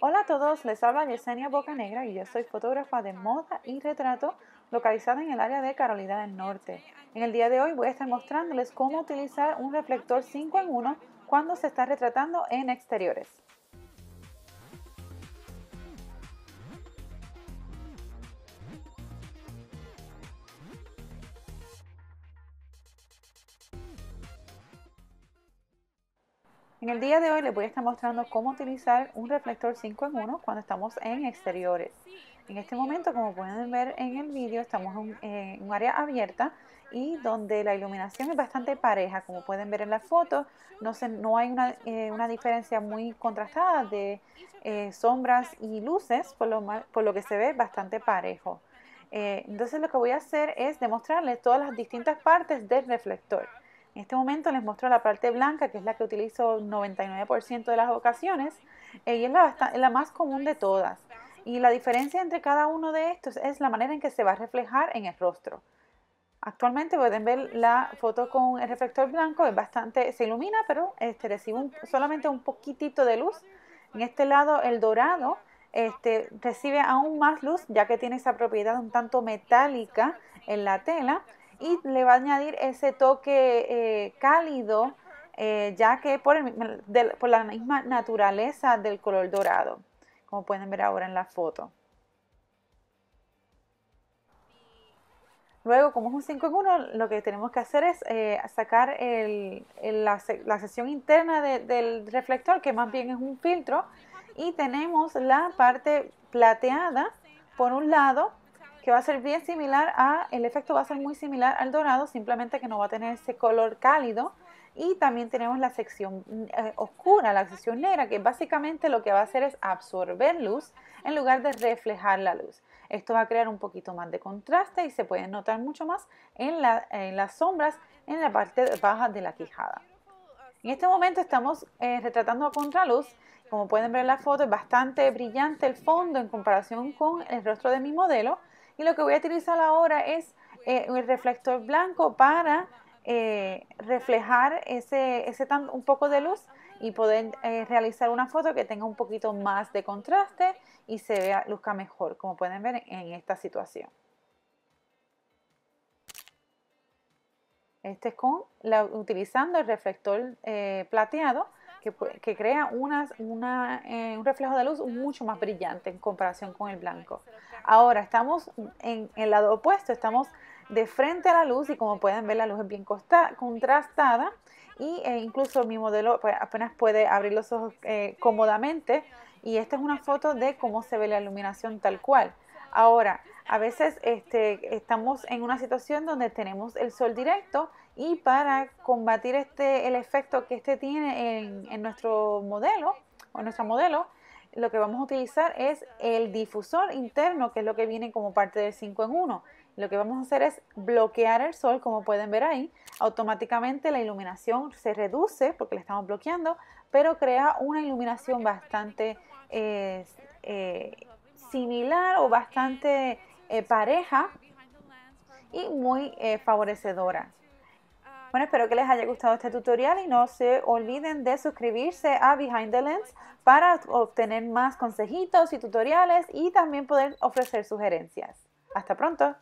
Hola a todos, les habla Yesenia Bocanegra y yo soy fotógrafa de moda y retrato localizada en el área de Carolina del Norte. En el día de hoy voy a estar mostrándoles cómo utilizar un reflector 5 en 1 cuando se está retratando en exteriores. En el día de hoy les voy a estar mostrando cómo utilizar un reflector 5 en 1 cuando estamos en exteriores. En este momento, como pueden ver en el vídeo, estamos en, un área abierta y donde la iluminación es bastante pareja. Como pueden ver en la foto, no, no hay eh, una, diferencia muy contrastada de eh, sombras y luces, por lo, por lo que se ve bastante parejo. Eh, entonces lo que voy a hacer es demostrarles todas las distintas partes del reflector. En este momento les mostró la parte blanca, que es la que utilizo 99% de las ocasiones, y es la, más común de todas. Y la diferencia entre cada uno de estos es la manera en que se va a reflejar en el rostro. Actualmente pueden ver la foto con el reflector blanco, es bastante, se ilumina, pero este, recibe solamente un poquitito de luz. En este lado el dorado este, recibe aún más luz, ya que tiene esa propiedad un tanto metálica en la tela, y le va a añadir ese toque eh, cálido, eh, ya que por, el, por la misma naturaleza del color dorado, como pueden ver ahora en la foto. Luego, como es un 5 en 1, lo que tenemos que hacer es eh, sacar la, la, sección interna del reflector, que más bien es un filtro, y tenemos la parte plateada por un lado que va a ser bien similar a, el efecto va a ser muy similar al dorado, simplemente que no va a tener ese color cálido. Y también tenemos la sección eh, oscura, la sección negra, que básicamente lo que va a hacer es absorber luz en lugar de reflejar la luz. Esto va a crear un poquito más de contraste y se puede notar mucho más en, las sombras en la parte baja de la quijada. En este momento estamos eh, retratando a contraluz. Como pueden ver en la foto es bastante brillante el fondo en comparación con el rostro de mi modelo y lo que voy a utilizar ahora es eh, un reflector blanco para eh, reflejar ese, ese un poco de luz y poder eh, realizar una foto que tenga un poquito más de contraste y se vea, luzca mejor, como pueden ver en esta situación. Este es con, utilizando el reflector plateado que, crea eh, un reflejo de luz mucho más brillante en comparación con el blanco. Ahora, estamos en el lado opuesto, estamos de frente a la luz y como pueden ver la luz es bien contrastada y eh, incluso mi modelo pues, apenas puede abrir los ojos eh, cómodamente y esta es una foto de cómo se ve la iluminación tal cual. Ahora, a veces este, estamos en una situación donde tenemos el sol directo y para combatir este, el efecto que este tiene en, nuestro modelo o nuestro modelo, lo que vamos a utilizar es el difusor interno, que es lo que viene como parte del 5 en 1. Lo que vamos a hacer es bloquear el sol, como pueden ver ahí. Automáticamente la iluminación se reduce porque le estamos bloqueando, pero crea una iluminación bastante eh, eh, similar o bastante eh, pareja y muy favorecedora. Bueno, espero que les haya gustado este tutorial y no se olviden de suscribirse a Behind the Lens para obtener más consejitos y tutoriales y también poder ofrecer sugerencias. Hasta pronto.